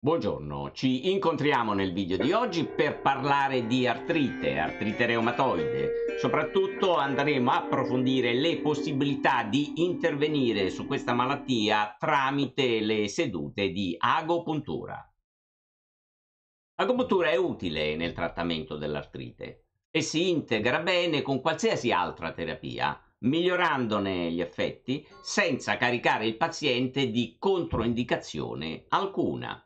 Buongiorno, ci incontriamo nel video di oggi per parlare di artrite, artrite reumatoide. Soprattutto andremo a approfondire le possibilità di intervenire su questa malattia tramite le sedute di agopuntura. L'agopuntura è utile nel trattamento dell'artrite e si integra bene con qualsiasi altra terapia, migliorandone gli effetti senza caricare il paziente di controindicazione alcuna.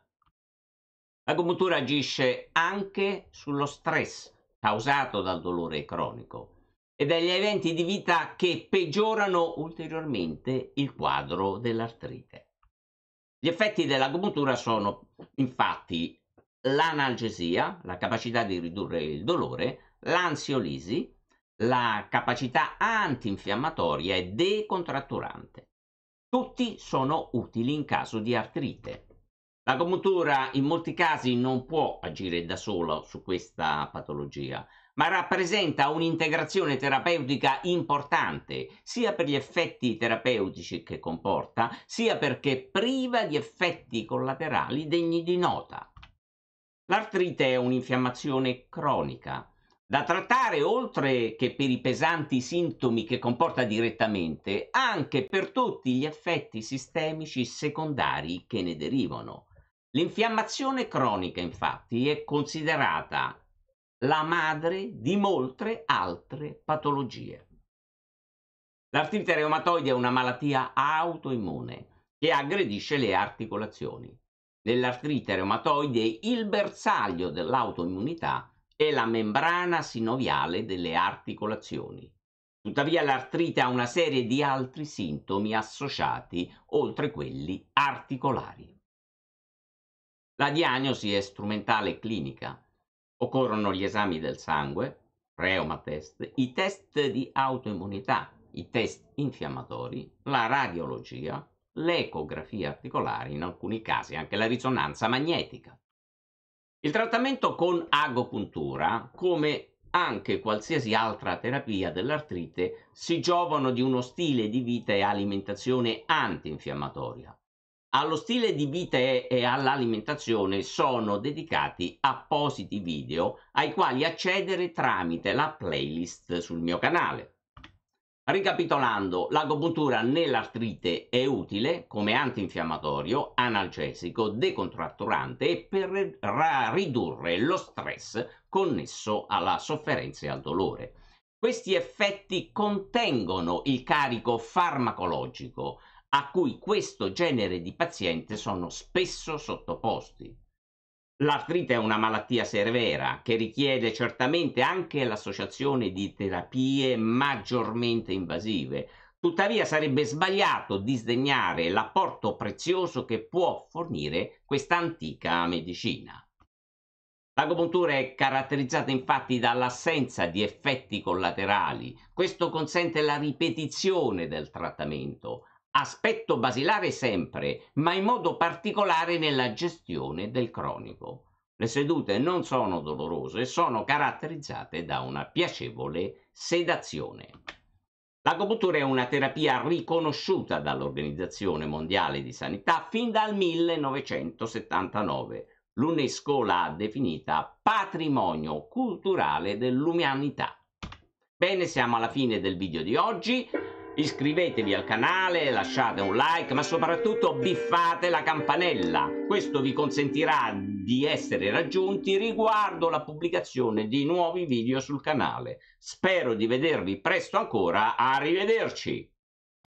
La gommatura agisce anche sullo stress causato dal dolore cronico e dagli eventi di vita che peggiorano ulteriormente il quadro dell'artrite. Gli effetti della gommatura sono infatti l'analgesia, la capacità di ridurre il dolore, l'ansiolisi, la capacità antinfiammatoria e decontratturante. Tutti sono utili in caso di artrite. La comottura in molti casi non può agire da sola su questa patologia, ma rappresenta un'integrazione terapeutica importante sia per gli effetti terapeutici che comporta, sia perché priva di effetti collaterali degni di nota. L'artrite è un'infiammazione cronica da trattare oltre che per i pesanti sintomi che comporta direttamente, anche per tutti gli effetti sistemici secondari che ne derivano. L'infiammazione cronica infatti è considerata la madre di molte altre patologie. L'artrite reumatoide è una malattia autoimmune che aggredisce le articolazioni. Nell'artrite reumatoide il bersaglio dell'autoimmunità è la membrana sinoviale delle articolazioni. Tuttavia l'artrite ha una serie di altri sintomi associati oltre quelli articolari. La diagnosi è strumentale e clinica. Occorrono gli esami del sangue, reuma test, i test di autoimmunità, i test infiammatori, la radiologia, l'ecografia articolare, in alcuni casi anche la risonanza magnetica. Il trattamento con agopuntura, come anche qualsiasi altra terapia dell'artrite, si giovano di uno stile di vita e alimentazione antinfiammatoria. Allo stile di vita e all'alimentazione sono dedicati appositi video ai quali accedere tramite la playlist sul mio canale. Ricapitolando, l'agopuntura nell'artrite è utile come antinfiammatorio, analgesico, decontratturante e per ridurre lo stress connesso alla sofferenza e al dolore. Questi effetti contengono il carico farmacologico, a cui questo genere di paziente sono spesso sottoposti. L'artrite è una malattia severa che richiede certamente anche l'associazione di terapie maggiormente invasive. Tuttavia sarebbe sbagliato disdegnare l'apporto prezioso che può fornire questa antica medicina. L'agopuntura è caratterizzata infatti dall'assenza di effetti collaterali. Questo consente la ripetizione del trattamento, aspetto basilare sempre, ma in modo particolare nella gestione del cronico. Le sedute non sono dolorose, e sono caratterizzate da una piacevole sedazione. L'agopuntura è una terapia riconosciuta dall'Organizzazione Mondiale di Sanità fin dal 1979. L'UNESCO l'ha definita patrimonio culturale dell'umanità. Bene, siamo alla fine del video di oggi. Iscrivetevi al canale, lasciate un like, ma soprattutto biffate la campanella. Questo vi consentirà di essere raggiunti riguardo la pubblicazione di nuovi video sul canale. Spero di vedervi presto ancora, arrivederci!